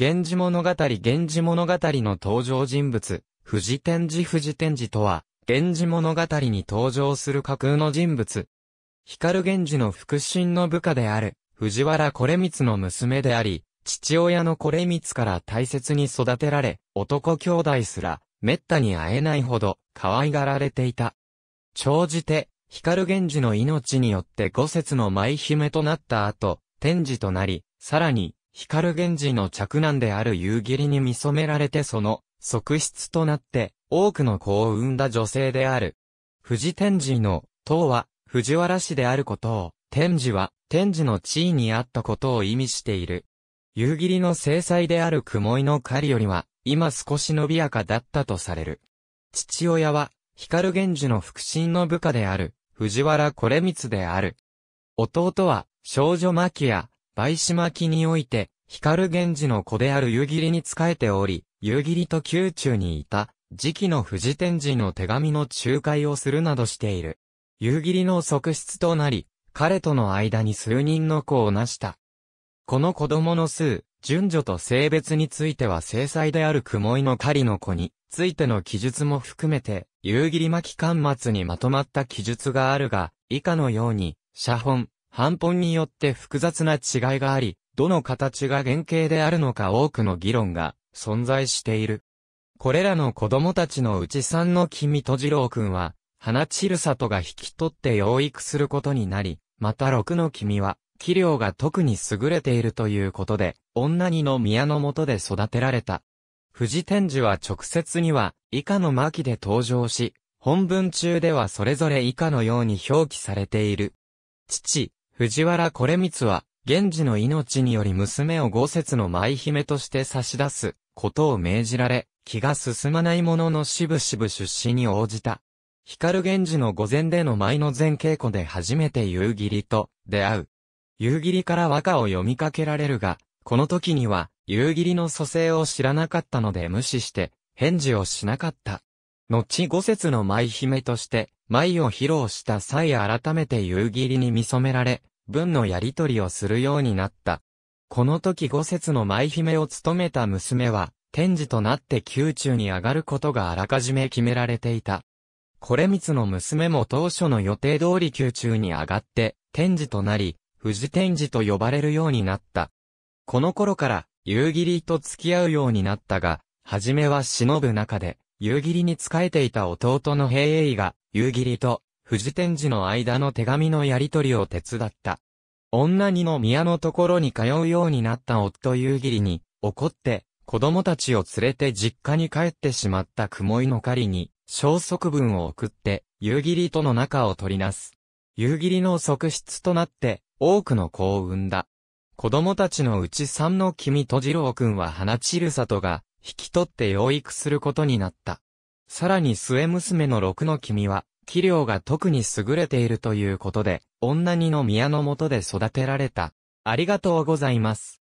源氏物語源氏物語の登場人物、富士天寺富士天寺とは、源氏物語に登場する架空の人物。光源氏の腹心の部下である、藤原惟光の娘であり、父親の惟光から大切に育てられ、男兄弟すら、滅多に会えないほど、可愛がられていた。長じて、光源氏の命によって五節の舞姫となった後、天智となり、さらに、光源氏の嫡男である夕霧に見染められてその、側室となって、多くの子を産んだ女性である。藤天寺の、塔は、藤原氏であることを、天寺は、天寺の地位にあったことを意味している。夕霧の精妻である雲井の狩りよりは、今少し伸びやかだったとされる。父親は、光源氏の腹心の部下である、藤原惟光である。弟は、少女牧や、倍島期において、光源氏の子である夕霧に仕えており、夕霧と宮中にいた、時期の富士天神の手紙の仲介をするなどしている。夕霧の側室となり、彼との間に数人の子を成した。この子供の数、順序と性別については正妻である雲井の狩りの子についての記述も含めて、夕霧巻巻末にまとまった記述があるが、以下のように、写本、半本によって複雑な違いがあり、どの形が原型であるのか多くの議論が存在している。これらの子供たちのうち3の君と次郎くんは、花散里が引き取って養育することになり、また6の君は、器量が特に優れているということで、女にの宮の下で育てられた。藤天寿は直接には、以下の巻で登場し、本文中ではそれぞれ以下のように表記されている。父、藤原これは、源氏の命により娘を豪雪の舞姫として差し出す、ことを命じられ、気が進まないもののしぶしぶ出資に応じた。光源氏の御前での舞の前稽古で初めて夕霧と出会う。夕霧から和歌を読みかけられるが、この時には夕霧の蘇生を知らなかったので無視して、返事をしなかった。後五節の舞姫として、舞を披露した際改めて夕霧に見染められ、文のやりとりをするようになった。この時五節の舞姫を務めた娘は、天智となって宮中に上がることがあらかじめ決められていた。これ光の娘も当初の予定通り宮中に上がって、天智となり、富士天智と呼ばれるようになった。この頃から、夕霧と付き合うようになったが、はじめは忍ぶ中で、夕霧に仕えていた弟の平英が、夕霧と富士天寺の間の手紙のやり取りを手伝った。女にの宮のところに通うようになった夫夕霧に、怒って、子供たちを連れて実家に帰ってしまった雲井の狩りに、消息文を送って、夕霧との仲を取りなす。夕霧の側室となって、多くの子を産んだ。子供たちのうち三の君と次郎君は花散る里が、引き取って養育することになった。さらに末娘の六の君は、器量が特に優れているということで、女にの宮の下で育てられた。ありがとうございます。